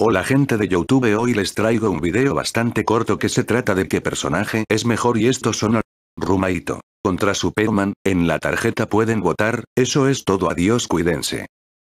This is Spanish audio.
Hola gente de Youtube hoy les traigo un video bastante corto que se trata de qué personaje es mejor y estos son Rumaito. Contra Superman, en la tarjeta pueden votar, eso es todo adiós cuídense.